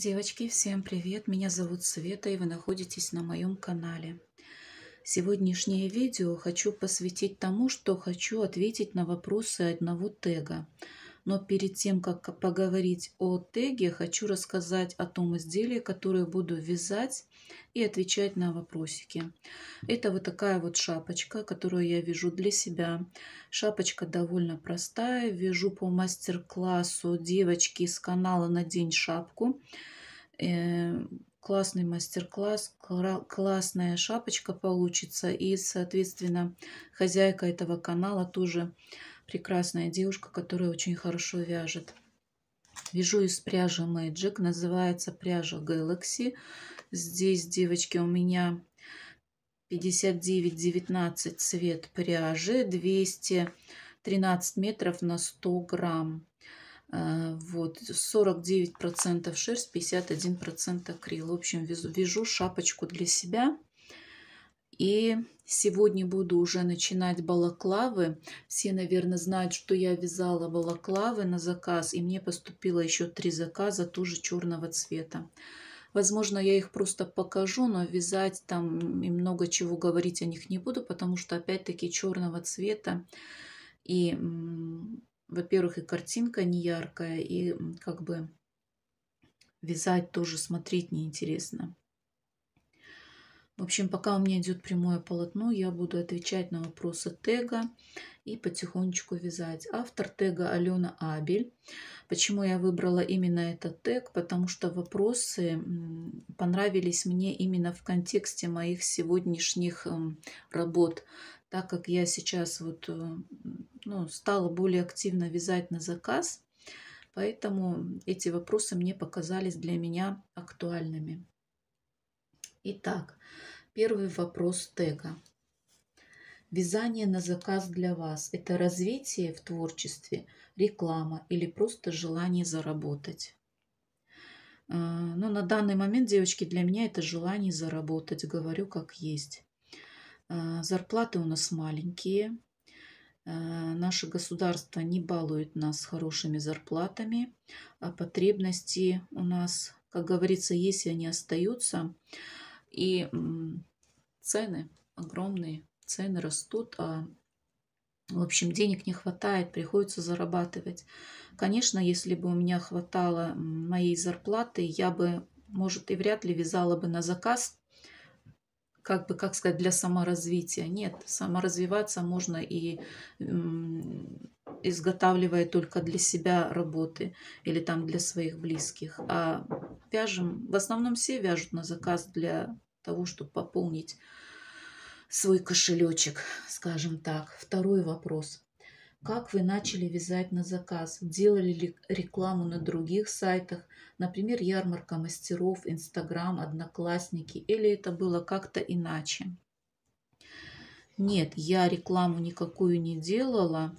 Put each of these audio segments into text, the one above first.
Девочки, всем привет! Меня зовут Света и вы находитесь на моем канале. Сегодняшнее видео хочу посвятить тому, что хочу ответить на вопросы одного тега – но перед тем, как поговорить о теге, хочу рассказать о том изделии, которое буду вязать и отвечать на вопросики. Это вот такая вот шапочка, которую я вяжу для себя. Шапочка довольно простая. Вяжу по мастер-классу девочки из канала «Надень шапку» э, классный мастер-класс, классная шапочка получится. И, соответственно, хозяйка этого канала тоже прекрасная девушка, которая очень хорошо вяжет. Вяжу из пряжи Magic, называется пряжа Galaxy. Здесь, девочки, у меня 59-19 цвет пряжи, 213 метров на 100 грамм. Э, вот, 49% шерсть, 51% акрил. В общем, вяжу, вяжу шапочку для себя и Сегодня буду уже начинать балаклавы. Все, наверное, знают, что я вязала балаклавы на заказ, и мне поступило еще три заказа тоже черного цвета. Возможно, я их просто покажу, но вязать там и много чего говорить о них не буду, потому что опять-таки черного цвета. И, во-первых, и картинка не яркая, и как бы вязать тоже смотреть неинтересно. В общем, пока у меня идет прямое полотно, я буду отвечать на вопросы тега и потихонечку вязать. Автор тега Алена Абель. Почему я выбрала именно этот тег? Потому что вопросы понравились мне именно в контексте моих сегодняшних эм, работ. Так как я сейчас вот, э, ну, стала более активно вязать на заказ, поэтому эти вопросы мне показались для меня актуальными. Итак, первый вопрос тега. Вязание на заказ для вас – это развитие в творчестве, реклама или просто желание заработать? Э, Но ну, на данный момент, девочки, для меня это желание заработать, говорю как есть. Э, зарплаты у нас маленькие. Э, наше государство не балует нас хорошими зарплатами. А потребности у нас, как говорится, если они остаются, и цены огромные, цены растут, а в общем, денег не хватает, приходится зарабатывать. Конечно, если бы у меня хватало моей зарплаты, я бы, может, и вряд ли вязала бы на заказ как бы, как сказать, для саморазвития. Нет, саморазвиваться можно и изготавливая только для себя работы или там для своих близких. А вяжем, в основном все вяжут на заказ для того, чтобы пополнить свой кошелечек, скажем так. Второй вопрос. Как вы начали вязать на заказ? Делали ли рекламу на других сайтах, например, ярмарка мастеров, Инстаграм, Одноклассники, или это было как-то иначе? Нет, я рекламу никакую не делала,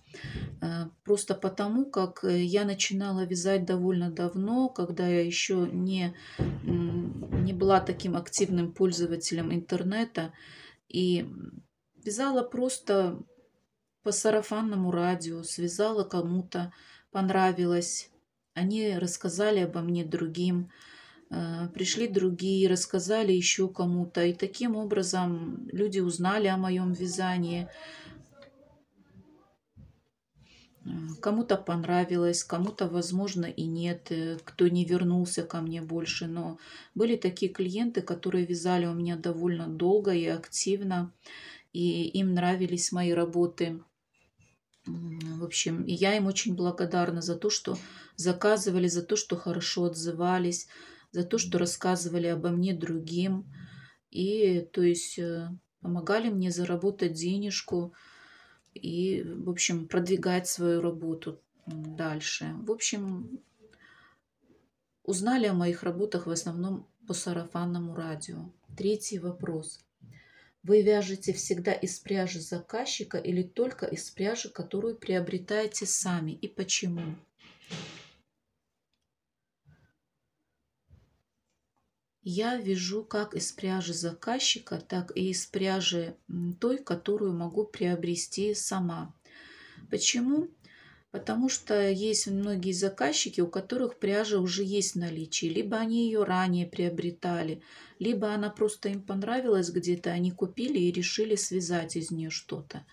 э, просто потому, как э, я начинала вязать довольно давно, когда я еще не, не была таким активным пользователем интернета, и вязала просто по сарафанному радио, связала кому-то, понравилось. Они рассказали обо мне другим, э, пришли другие, рассказали еще кому-то. И таким образом люди узнали о моем вязании. Э, кому-то понравилось, кому-то, возможно, и нет, э, кто не вернулся ко мне больше. Но были такие клиенты, которые вязали у меня довольно долго и активно, и им нравились мои работы. В общем, и я им очень благодарна за то, что заказывали, за то, что хорошо отзывались, за то, что рассказывали обо мне другим. И, то есть, э, помогали мне заработать денежку и, в общем, продвигать свою работу дальше. В общем, узнали о моих работах в основном по сарафанному радио. Третий вопрос. Вы вяжете всегда из пряжи заказчика или только из пряжи, которую приобретаете сами и почему? Я вяжу как из пряжи заказчика, так и из пряжи той, которую могу приобрести сама. Почему? Потому что есть многие заказчики, у которых пряжа уже есть в наличии. Либо они ее ранее приобретали, либо она просто им понравилась где-то, они купили и решили связать из нее что-то.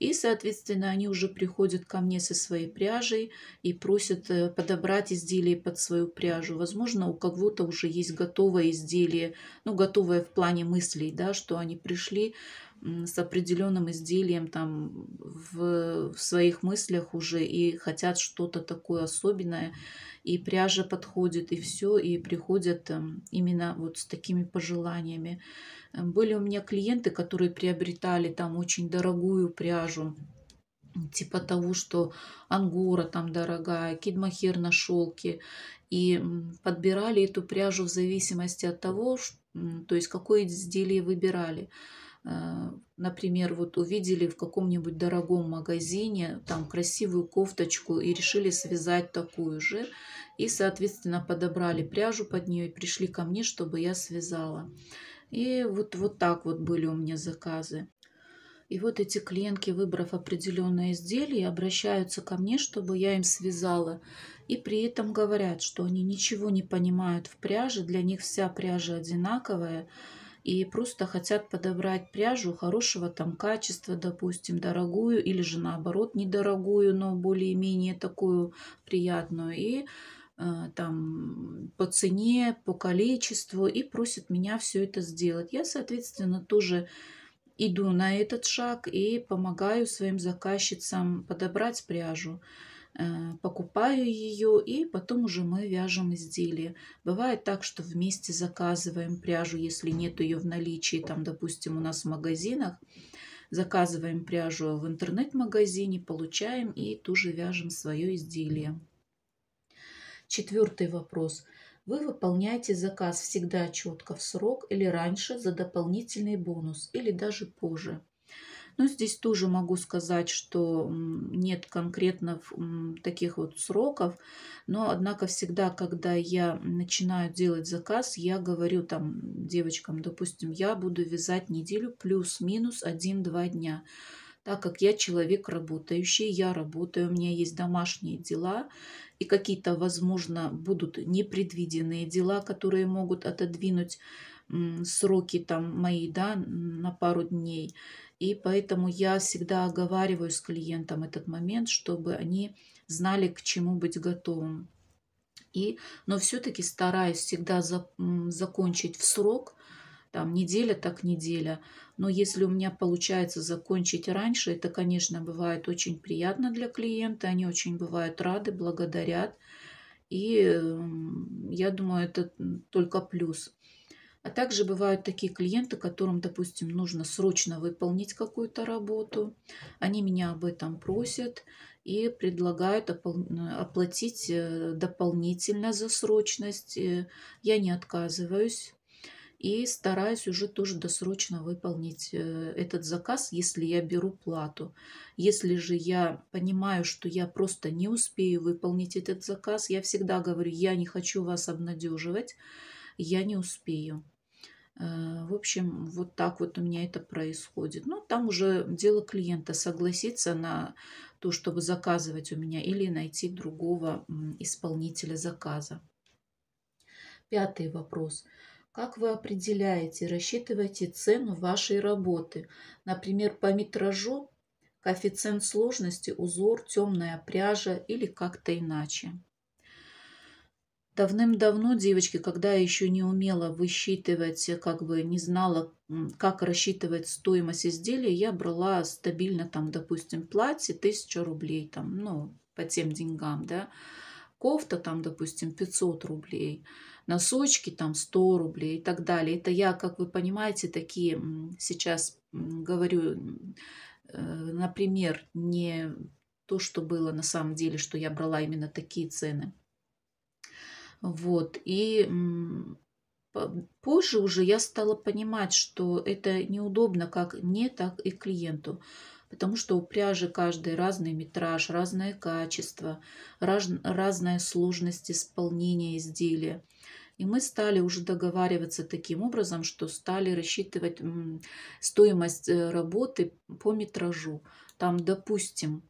И, соответственно, они уже приходят ко мне со своей пряжей и просят э, подобрать изделие под свою пряжу. Возможно, у кого-то уже есть готовое изделие, ну, готовое в плане мыслей, да, что они пришли, с определенным изделием там в, в своих мыслях уже и хотят что-то такое особенное, и пряжа подходит, и все, и приходят эм, именно вот с такими пожеланиями. Эм, были у меня клиенты, которые приобретали там очень дорогую пряжу, типа того, что ангора там дорогая, кидмахер на шелке, и подбирали эту пряжу в зависимости от того, то есть какое изделие выбирали. А, например, вот увидели в каком-нибудь дорогом магазине там красивую кофточку и решили связать такую же, и, соответственно, подобрали пряжу под нее и пришли ко мне, чтобы я связала. И вот, вот так вот были у меня заказы. И вот эти клиентки, выбрав определенное изделие, обращаются ко мне, чтобы я им связала. И при этом говорят, что они ничего не понимают в пряже, для них вся пряжа одинаковая – и просто хотят подобрать пряжу хорошего там качества, допустим, дорогую или же наоборот недорогую, но более-менее такую приятную. И э, там по цене, по количеству и просят меня все это сделать. Я, соответственно, тоже иду на этот шаг и помогаю своим заказчицам подобрать пряжу. Э, покупаю ее, и потом уже мы вяжем изделие. Бывает так, что вместе заказываем пряжу, если нет ее в наличии, там, допустим, у нас в магазинах. Заказываем пряжу в интернет-магазине, получаем и тоже вяжем свое изделие. Четвертый вопрос. Вы выполняете заказ всегда четко в срок или раньше за дополнительный бонус или даже позже. Но ну, здесь тоже могу сказать, что нет конкретно таких вот сроков. Но, однако, всегда, когда я начинаю делать заказ, я говорю там девочкам, допустим, я буду вязать неделю плюс-минус 1-2 дня так как я человек работающий, я работаю, у меня есть домашние дела, и какие-то, возможно, будут непредвиденные дела, которые могут отодвинуть сроки там мои, да, на пару дней. И поэтому я всегда оговариваю с клиентом этот момент, чтобы они знали, к чему быть готовым. И, но все-таки стараюсь всегда за, закончить в срок, там неделя так неделя. Но если у меня получается закончить раньше, это, конечно, бывает очень приятно для клиента, они очень бывают рады, благодарят. И я думаю, это только плюс. А также бывают такие клиенты, которым, допустим, нужно срочно выполнить какую-то работу. Они меня об этом просят и предлагают э, оплатить э, дополнительно за срочность. Э, я не отказываюсь и стараюсь уже тоже досрочно выполнить этот заказ, если я беру плату. Если же я понимаю, что я просто не успею выполнить этот заказ, я всегда говорю, я не хочу вас обнадеживать, я не успею. Э, в общем, вот так вот у меня это происходит. Ну, там уже дело клиента согласиться на то, чтобы заказывать у меня или найти другого исполнителя заказа. Пятый вопрос. Как вы определяете, рассчитываете цену вашей работы? Например, по метражу, коэффициент сложности, узор, темная пряжа или как-то иначе? Давным-давно, девочки, когда я еще не умела высчитывать, э, как бы не знала, как рассчитывать стоимость изделия, я брала стабильно, там, допустим, платье 1000 рублей, там, ну, по тем деньгам, да, кофта там, допустим, 500 рублей, носочки там 100 рублей и так далее. Это я, как вы понимаете, такие сейчас говорю, э, например, не то, что было на самом деле, что я брала именно такие цены. Вот. И позже уже я стала понимать, что это неудобно как мне, так и клиенту. Потому что у пряжи каждый разный метраж, разное качество, раз, разная сложность исполнения изделия. И мы стали уже договариваться таким образом, что стали рассчитывать стоимость э, работы по метражу. Там, допустим,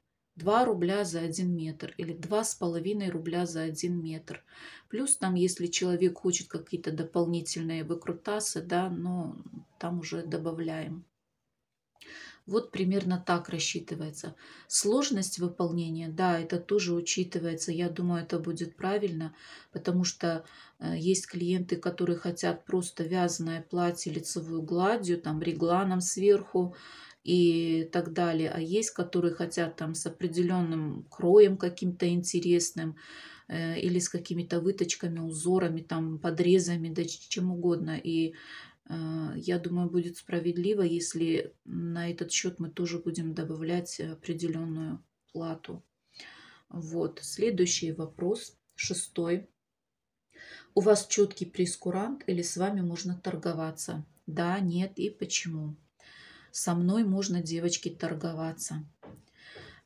2 рубля за 1 метр или 2,5 рубля за 1 метр. Плюс там, если человек хочет какие-то дополнительные выкрутасы, да, но там уже добавляем. Вот примерно так рассчитывается. Сложность выполнения, да, это тоже учитывается. Я думаю, это будет правильно, потому что э, есть клиенты, которые хотят просто вязаное платье лицевую гладью, там регланом сверху, и так далее. А есть, которые хотят там с определенным кроем каким-то интересным э, или с какими-то выточками, узорами, там подрезами, да чем угодно. И э, я думаю, будет справедливо, если на этот счет мы тоже будем добавлять определенную плату. Вот, следующий вопрос, шестой. У вас четкий прескурант или с вами можно торговаться? Да, нет и почему? со мной можно, девочки, торговаться.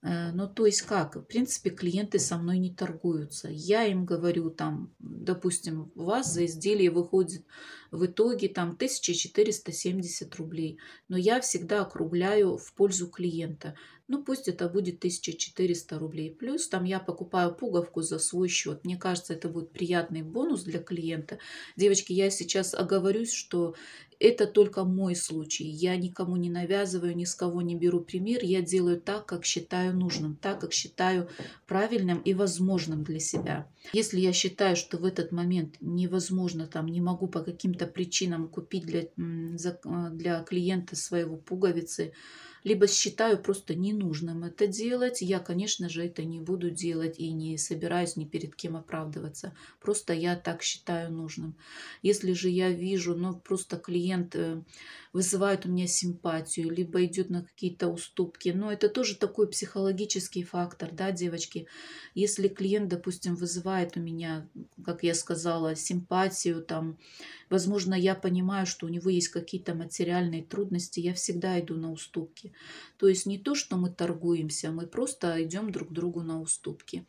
Э, ну, то есть как? В принципе, клиенты со мной не торгуются. Я им говорю, там, допустим, у вас за изделие выходит в итоге там 1470 рублей. Но я всегда округляю в пользу клиента. Ну, пусть это будет 1400 рублей плюс. Там я покупаю пуговку за свой счет. Мне кажется, это будет приятный бонус для клиента. Девочки, я сейчас оговорюсь, что это только мой случай. Я никому не навязываю, ни с кого не беру пример. Я делаю так, как считаю нужным, так, как считаю правильным и возможным для себя. Если я считаю, что в этот момент невозможно, там, не могу по каким-то причинам купить для, э, для клиента своего пуговицы, либо считаю просто ненужным это делать, я, конечно же, это не буду делать и не собираюсь ни перед кем оправдываться. Просто я так считаю нужным. Если же я вижу, ну, просто клиент э, вызывают у меня симпатию, либо идет на какие-то уступки. Но это тоже такой психологический фактор, да, девочки. Если клиент, допустим, вызывает у меня, как я сказала, симпатию, там, возможно, я понимаю, что у него есть какие-то материальные трудности, я всегда иду на уступки. То есть не то, что мы торгуемся, мы просто идем друг другу на уступки.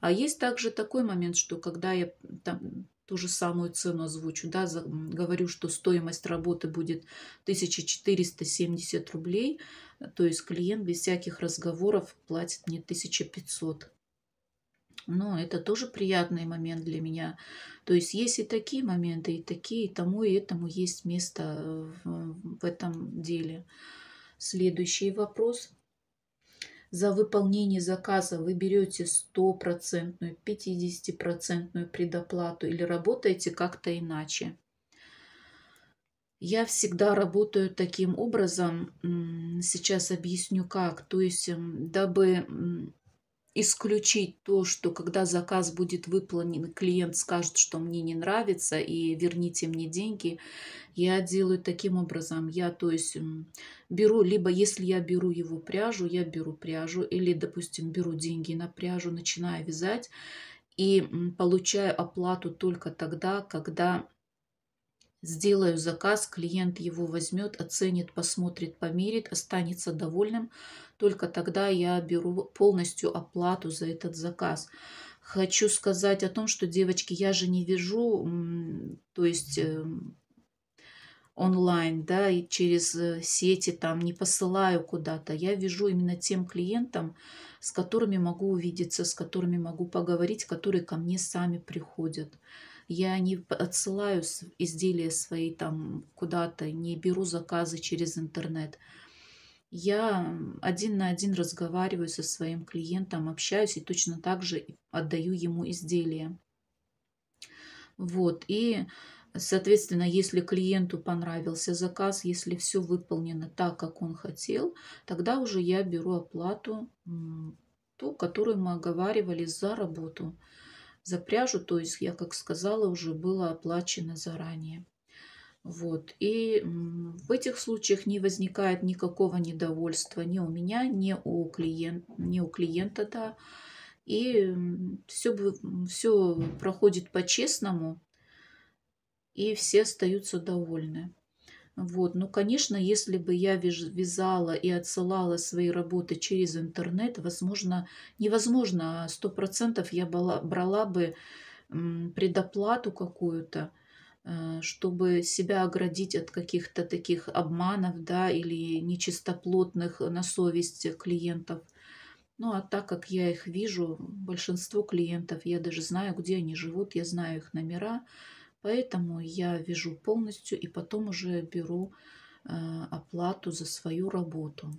А есть также такой момент, что когда я там, ту же самую цену озвучу, да, за, говорю, что стоимость работы будет 1470 рублей, то есть клиент без всяких разговоров платит мне 1500. Но это тоже приятный момент для меня. То есть есть и такие моменты, и такие, и тому, и этому есть место э, в, в этом деле. Следующий вопрос – за выполнение заказа вы берете стопроцентную, 50% предоплату или работаете как-то иначе. Я всегда работаю таким образом, сейчас объясню как, то есть дабы исключить то, что когда заказ будет выполнен, клиент скажет, что мне не нравится и верните мне деньги, я делаю таким образом. Я, то есть, беру, либо если я беру его пряжу, я беру пряжу, или, допустим, беру деньги на пряжу, начинаю вязать и получаю оплату только тогда, когда Сделаю заказ, клиент его возьмет, оценит, посмотрит, померит, останется довольным. Только тогда я беру полностью оплату за этот заказ. Хочу сказать о том, что, девочки, я же не вижу, то есть эм, онлайн, да, и через э, сети там не посылаю куда-то. Я вижу именно тем клиентам, с которыми могу увидеться, с которыми могу поговорить, которые ко мне сами приходят я не отсылаю изделия свои там куда-то, не беру заказы через интернет. Я один на один разговариваю со своим клиентом, общаюсь и точно так же отдаю ему изделия. Вот, и Соответственно, если клиенту понравился заказ, если все выполнено так, как он хотел, тогда уже я беру оплату, ту, которую мы оговаривали за работу за пряжу, то есть, я как сказала, уже было оплачено заранее. Вот. И в этих случаях не возникает никакого недовольства ни у меня, ни у, клиент, ни у клиента. Да. И все, все проходит по-честному, и все остаются довольны. Вот. Ну, конечно, если бы я вязала и отсылала свои работы через интернет, возможно, невозможно, а сто процентов я брала бы предоплату какую-то, э, чтобы себя оградить от каких-то таких обманов, да, или нечистоплотных на совесть клиентов. Ну, а так как я их вижу, большинство клиентов, я даже знаю, где они живут, я знаю их номера, Поэтому я вяжу полностью и потом уже беру э, оплату за свою работу.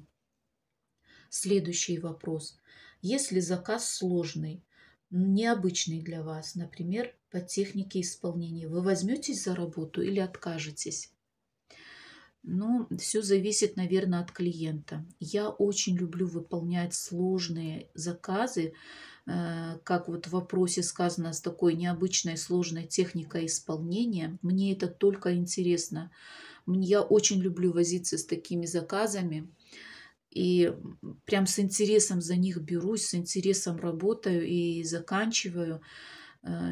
Следующий вопрос. Если заказ сложный, необычный для вас, например, по технике исполнения, вы возьметесь за работу или откажетесь? Ну, все зависит, наверное, от клиента. Я очень люблю выполнять сложные заказы, Э, как вот в вопросе сказано, с такой необычной сложной техникой исполнения. Мне это только интересно. Я очень люблю возиться с такими заказами. И прям с интересом за них берусь, с интересом работаю и заканчиваю. Э,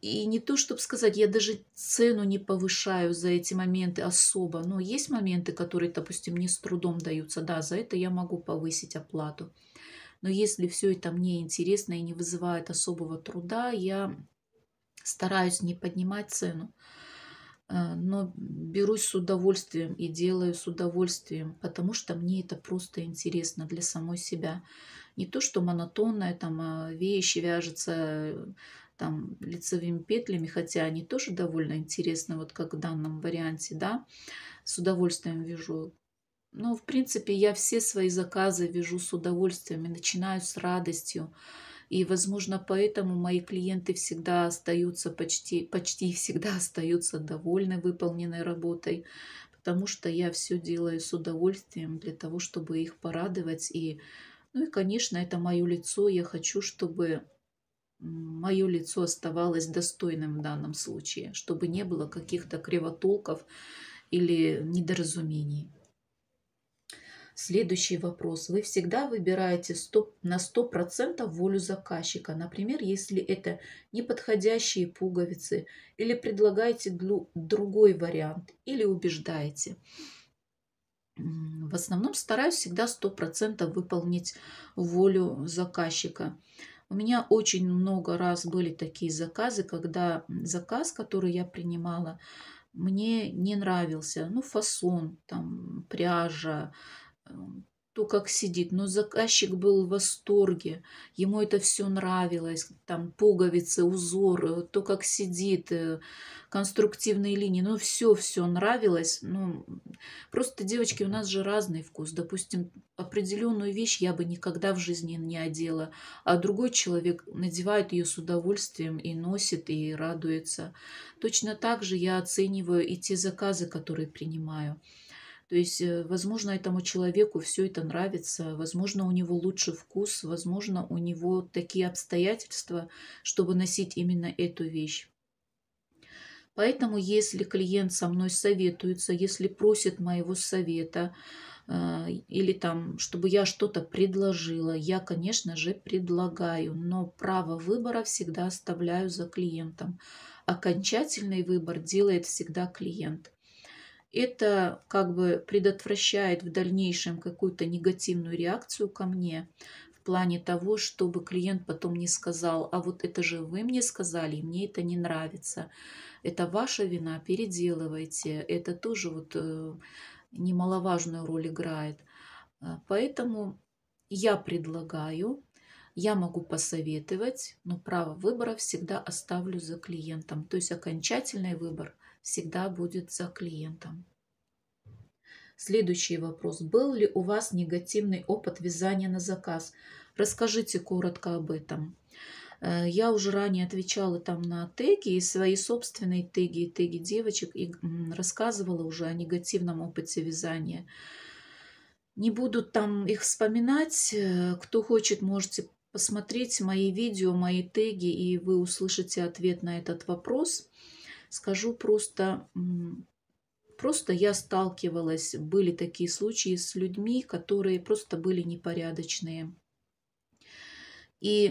и не то, чтобы сказать, я даже цену не повышаю за эти моменты особо, но есть моменты, которые, допустим, мне с трудом даются. Да, за это я могу повысить оплату. Но если все это мне интересно и не вызывает особого труда, я стараюсь не поднимать цену, э, но берусь с удовольствием и делаю с удовольствием, потому что мне это просто интересно для самой себя. Не то, что монотонное, там а, вещи вяжется э, там лицевыми петлями, хотя они тоже довольно интересны, вот как в данном варианте, да, с удовольствием вяжу ну, в принципе, я все свои заказы вяжу с удовольствием и начинаю с радостью. И, возможно, поэтому мои клиенты всегда остаются, почти, почти всегда остаются довольны выполненной работой, потому что я все делаю с удовольствием для того, чтобы их порадовать. И, ну и, конечно, это мое лицо. Я хочу, чтобы мое лицо оставалось достойным в данном случае, чтобы не было каких-то кривотолков или недоразумений. Следующий вопрос. Вы всегда выбираете 100, на 100% волю заказчика. Например, если это неподходящие пуговицы, или предлагаете другой вариант, или убеждаете. В основном стараюсь всегда 100% выполнить волю заказчика. У меня очень много раз были такие заказы, когда заказ, который я принимала, мне не нравился. Ну, фасон, там, пряжа, Эм, то, как сидит. Но заказчик был в восторге, ему это все нравилось, там пуговицы, узор, то, как сидит, э, конструктивные линии, ну все-все нравилось. Ну, просто девочки у нас же разный вкус. Допустим, определенную вещь я бы никогда в жизни не одела, а другой человек надевает ее с удовольствием и носит, и радуется. Точно так же я оцениваю и те заказы, которые принимаю. То есть, э, возможно, этому человеку все это нравится, возможно, у него лучший вкус, возможно, у него такие обстоятельства, чтобы носить именно эту вещь. Поэтому, если клиент со мной советуется, если просит моего совета, а, или там, чтобы я что-то предложила, я, конечно же, предлагаю, но право выбора всегда оставляю за клиентом. Окончательный выбор делает всегда клиент. Это как бы предотвращает в дальнейшем какую-то негативную реакцию ко мне в плане того, чтобы клиент потом не сказал, а вот это же вы мне сказали, мне это не нравится. Это ваша вина, переделывайте. Это тоже вот э, немаловажную роль играет. Э, поэтому я предлагаю, я могу посоветовать, но право выбора всегда оставлю за клиентом. То есть окончательный выбор всегда будет за клиентом. Следующий вопрос. Был ли у вас негативный опыт вязания на заказ? Расскажите коротко об этом. Э, я уже ранее отвечала там на теги и свои собственные теги и теги девочек и рассказывала уже о негативном опыте вязания. Не буду там их вспоминать. Э, кто хочет, можете посмотреть мои видео, мои теги, и вы услышите ответ на этот вопрос – Скажу просто, просто я сталкивалась, были такие случаи с людьми, которые просто были непорядочные. И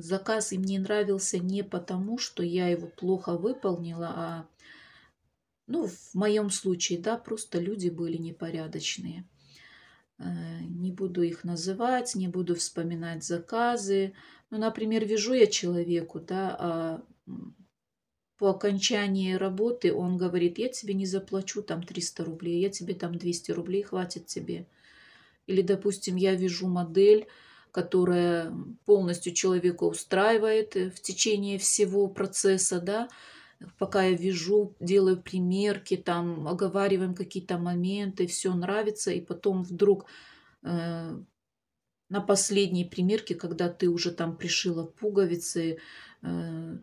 заказ им не нравился не потому, что я его плохо выполнила, а ну, в моем случае, да, просто люди были непорядочные. Э, не буду их называть, не буду вспоминать заказы. Ну, например, вижу я человеку, да, а, по окончании работы он говорит, я тебе не заплачу там 300 рублей, я тебе там 200 рублей, хватит тебе. Или, допустим, я вижу модель, которая полностью человека устраивает в течение всего процесса, да, пока я вижу, делаю примерки, там, оговариваем какие-то моменты, все нравится, и потом вдруг э, на последней примерке, когда ты уже там пришила пуговицы, э,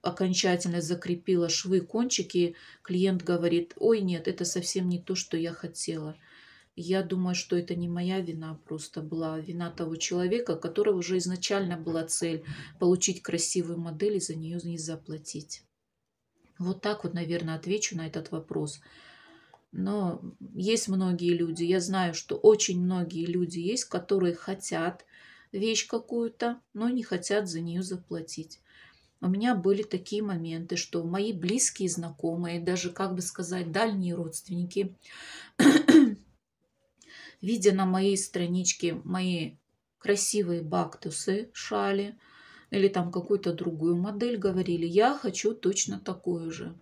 окончательно закрепила швы, кончики, клиент говорит, ой, нет, это совсем не то, что я хотела. Я думаю, что это не моя вина просто была, вина того человека, которого уже изначально была цель получить красивую модель и за нее не заплатить. Вот так вот, наверное, отвечу на этот вопрос но есть многие люди, я знаю, что очень многие люди есть, которые хотят вещь какую-то, но не хотят за нее заплатить. У меня были такие моменты, что мои близкие знакомые, даже, как бы сказать, дальние родственники, видя на моей страничке мои красивые бактусы, шали или там какую-то другую модель, говорили, я хочу точно такую же.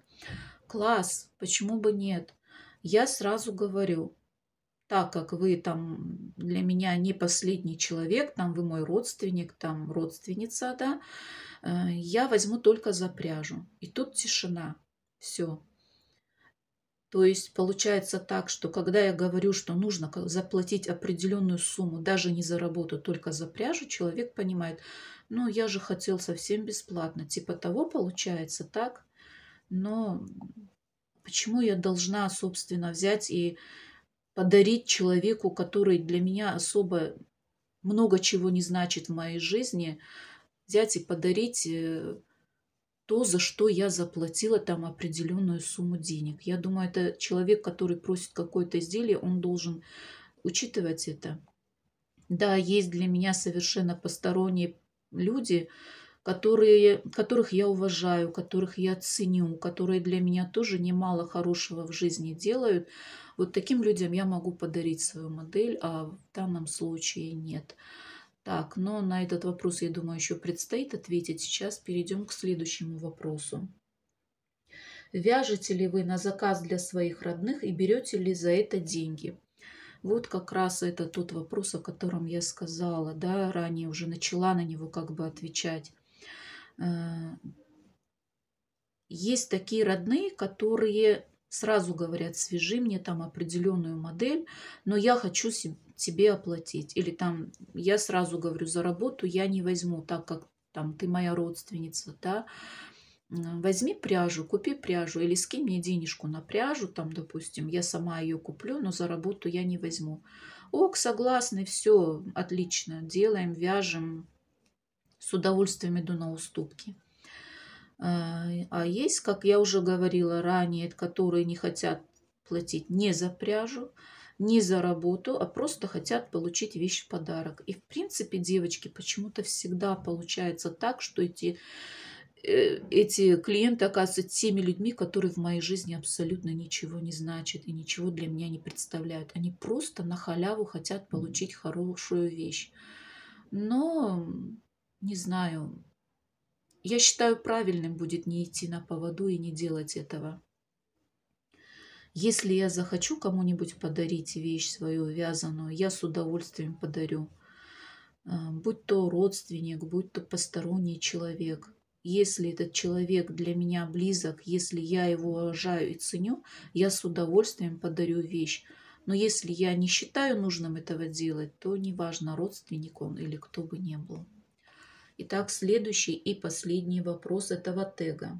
Класс, почему бы нет? я сразу говорю, так как вы там для меня не последний человек, там вы мой родственник, там родственница, да, э, я возьму только за пряжу. И тут тишина. Все. То есть получается так, что когда я говорю, что нужно заплатить определенную сумму, даже не за работу, только за пряжу, человек понимает, ну я же хотел совсем бесплатно, типа того получается так, но Почему я должна, собственно, взять и подарить человеку, который для меня особо много чего не значит в моей жизни, взять и подарить э, то, за что я заплатила там определенную сумму денег. Я думаю, это человек, который просит какое-то изделие, он должен учитывать это. Да, есть для меня совершенно посторонние люди, которые, которых я уважаю, которых я ценю, которые для меня тоже немало хорошего в жизни делают, вот таким людям я могу подарить свою модель, а в данном случае нет. Так, но на этот вопрос, я думаю, еще предстоит ответить. Сейчас перейдем к следующему вопросу. Вяжете ли вы на заказ для своих родных и берете ли за это деньги? Вот как раз это тот вопрос, о котором я сказала, да, ранее уже начала на него как бы отвечать. Э, есть такие родные, которые сразу говорят, свяжи мне там определенную модель, но я хочу тебе оплатить. Или там я сразу говорю, за работу я не возьму, так как там ты моя родственница, да. Возьми пряжу, купи пряжу или скинь мне денежку на пряжу, там, допустим, я сама ее куплю, но за работу я не возьму. Ок, согласны, все, отлично, делаем, вяжем, с удовольствием иду на уступки. Э, а есть, как я уже говорила ранее, которые не хотят платить не за пряжу, не за работу, а просто хотят получить вещь в подарок. И в принципе, девочки, почему-то всегда получается так, что эти, э, эти клиенты оказываются теми людьми, которые в моей жизни абсолютно ничего не значат и ничего для меня не представляют. Они просто на халяву хотят получить хорошую вещь. Но не знаю. Я считаю, правильным будет не идти на поводу и не делать этого. Если я захочу кому-нибудь подарить вещь свою вязаную, я с удовольствием подарю. А, будь то родственник, будь то посторонний человек. Если этот человек для меня близок, если я его уважаю и ценю, я с удовольствием подарю вещь. Но если я не считаю нужным этого делать, то неважно, родственник он или кто бы ни был. Итак, следующий и последний вопрос этого тега.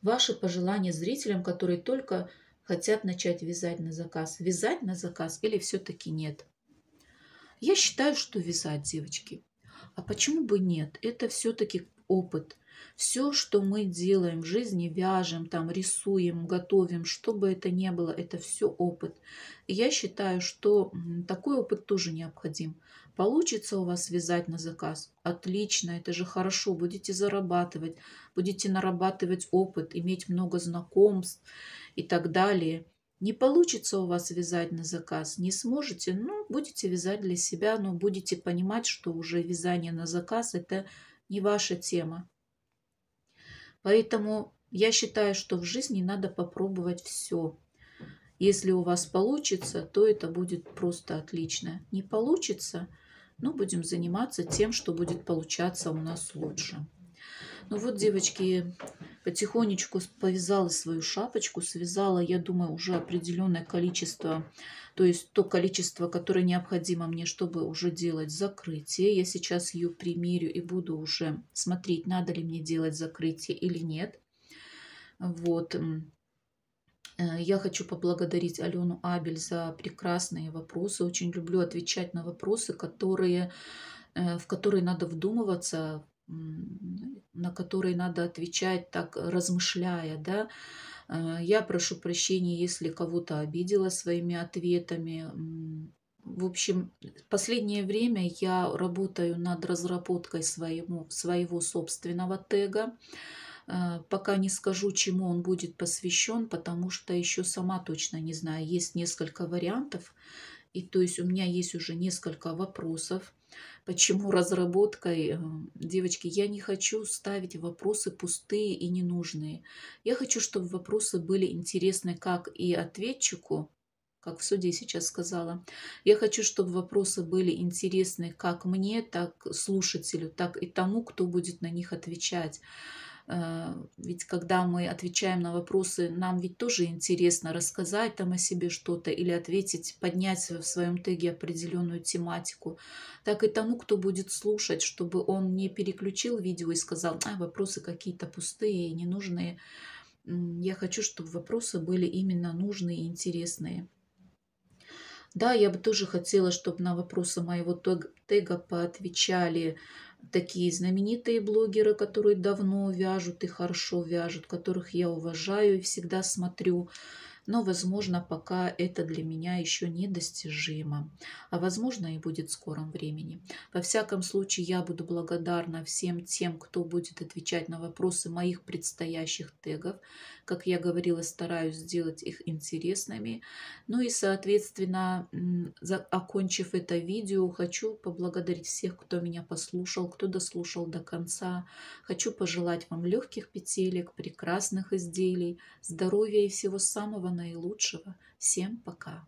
Ваши пожелания зрителям, которые только хотят начать вязать на заказ. Вязать на заказ или все-таки нет? Я считаю, что вязать, девочки. А почему бы нет? Это все-таки опыт. Все, что мы делаем в жизни, вяжем, там, рисуем, готовим, что бы это ни было, это все опыт. я считаю, что такой опыт тоже необходим. Получится у вас вязать на заказ? Отлично, это же хорошо. Будете зарабатывать, будете нарабатывать опыт, иметь много знакомств и так далее. Не получится у вас вязать на заказ, не сможете, ну, будете вязать для себя, но будете понимать, что уже вязание на заказ – это не ваша тема. Поэтому я считаю, что в жизни надо попробовать все. Если у вас получится, то это будет просто отлично. Не получится – но будем заниматься тем, что будет получаться у нас лучше. Ну вот, девочки, потихонечку повязала свою шапочку, связала, я думаю, уже определенное количество, то есть то количество, которое необходимо мне, чтобы уже делать закрытие. Я сейчас ее примерю и буду уже смотреть, надо ли мне делать закрытие или нет. Вот, Э, я хочу поблагодарить Алену Абель за прекрасные вопросы. Очень люблю отвечать на вопросы, которые, э, в которые надо вдумываться, на которые надо отвечать так, размышляя. Да? Э, я прошу прощения, если кого-то обидела своими ответами. В общем, в последнее время я работаю над разработкой своему, своего собственного тега. А, пока не скажу, чему он будет посвящен, потому что еще сама точно не знаю. Есть несколько вариантов. И то есть у меня есть уже несколько вопросов. Почему разработкой? Э, девочки, я не хочу ставить вопросы пустые и ненужные. Я хочу, чтобы вопросы были интересны как и ответчику, как в суде сейчас сказала. Я хочу, чтобы вопросы были интересны как мне, так слушателю, так и тому, кто будет на них отвечать. Э, ведь когда мы отвечаем на вопросы, нам ведь тоже интересно рассказать там о себе что-то или ответить, поднять в своем теге определенную тематику. Так и тому, кто будет слушать, чтобы он не переключил видео и сказал, а, вопросы какие-то пустые и ненужные. Я хочу, чтобы вопросы были именно нужные и интересные. Да, я бы тоже хотела, чтобы на вопросы моего тега поотвечали такие знаменитые блогеры, которые давно вяжут и хорошо вяжут, которых я уважаю и всегда смотрю. Но, возможно, пока это для меня еще недостижимо, а, возможно, и будет в скором времени. Во всяком случае, я буду благодарна всем тем, кто будет отвечать на вопросы моих предстоящих тегов. Как я говорила, стараюсь сделать их интересными. Ну и, соответственно, окончив это видео, хочу поблагодарить всех, кто меня послушал, кто дослушал до конца. Хочу пожелать вам легких петелек, прекрасных изделий, здоровья и всего самого наилучшего. Всем пока!